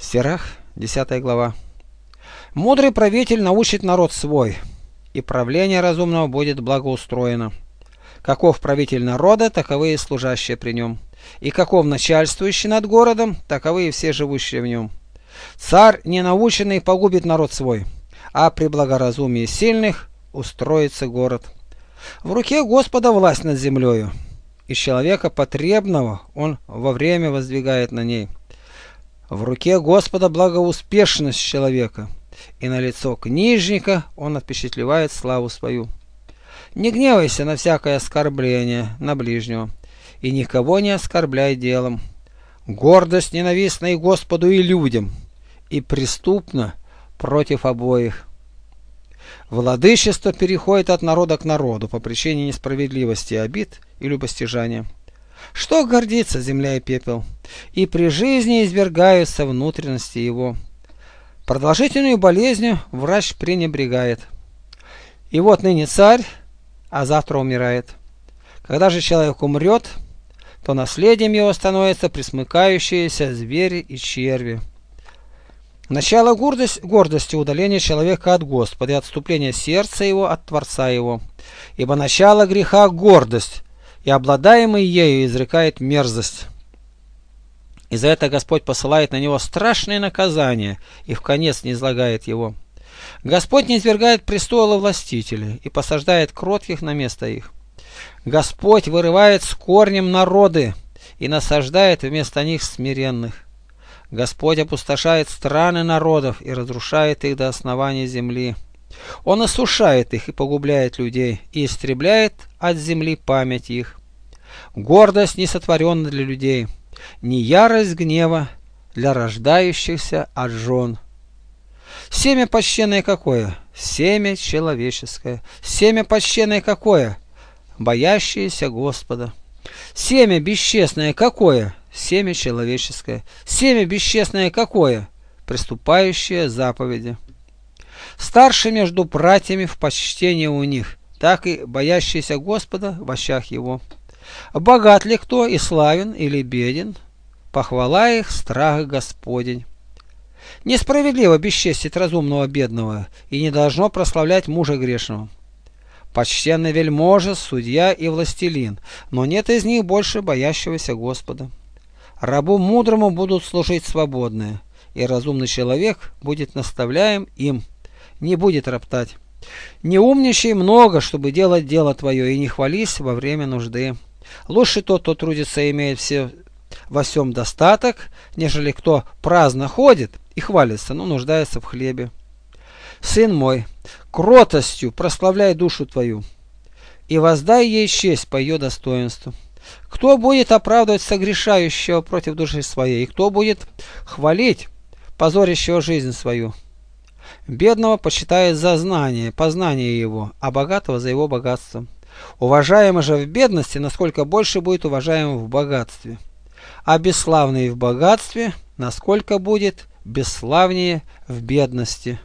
Серах, 10 глава. «Мудрый правитель научит народ свой, и правление разумного будет благоустроено. Каков правитель народа, таковы и служащие при нем, и каков начальствующий над городом, таковы и все живущие в нем. Царь ненаученный погубит народ свой, а при благоразумии сильных устроится город. В руке Господа власть над землею, и человека потребного он во время воздвигает на ней». В руке Господа благоуспешность человека, и на лицо книжника он отпечатлевает славу свою. Не гневайся на всякое оскорбление на ближнего, и никого не оскорбляй делом. Гордость ненавистна и Господу, и людям, и преступна против обоих. Владычество переходит от народа к народу по причине несправедливости, обид и любостяжания. Что гордится земля и пепел, и при жизни извергаются внутренности его. Продолжительную болезнью врач пренебрегает. И вот ныне царь, а завтра умирает. Когда же человек умрет, то наследием его становятся присмыкающиеся звери и черви. Начало гордость, гордости – удаление человека от Господа и отступление сердца его от Творца его. Ибо начало греха – гордость, и обладаемый ею изрекает мерзость. И за это Господь посылает на него страшные наказания и в конец не его. Господь не извергает престола властителей и посаждает кротких на место их. Господь вырывает с корнем народы и насаждает вместо них смиренных. Господь опустошает страны народов и разрушает их до основания земли. Он осушает их и погубляет людей, и истребляет от земли память их. Гордость не сотворена для людей, не ярость гнева для рождающихся от жен. Семя почтенное какое? Семя человеческое. Семя почтенное какое? Боящееся Господа. Семя бесчестное какое? Семя человеческое. Семя бесчестное какое? Приступающее заповеди старший между братьями в почтении у них, так и боящийся Господа в очах его. Богат ли кто и славен или беден, похвала их страх Господень. Несправедливо бесчестить разумного бедного и не должно прославлять мужа грешного. Почтенный вельможа, судья и властелин, но нет из них больше боящегося Господа. Рабу мудрому будут служить свободные, и разумный человек будет наставляем им не будет роптать. Не умничай много, чтобы делать дело твое, и не хвались во время нужды. Лучше тот, кто трудится и имеет все, во всем достаток, нежели кто праздно ходит и хвалится, но нуждается в хлебе. Сын мой, кротостью прославляй душу твою, и воздай ей честь по ее достоинству. Кто будет оправдывать согрешающего против души своей, и кто будет хвалить позорящего жизнь свою? Бедного посчитает за знание, познание его, а богатого за его богатство. Уважаемо же в бедности, насколько больше будет уважаемо в богатстве. А бесславный в богатстве, насколько будет бесславнее в бедности.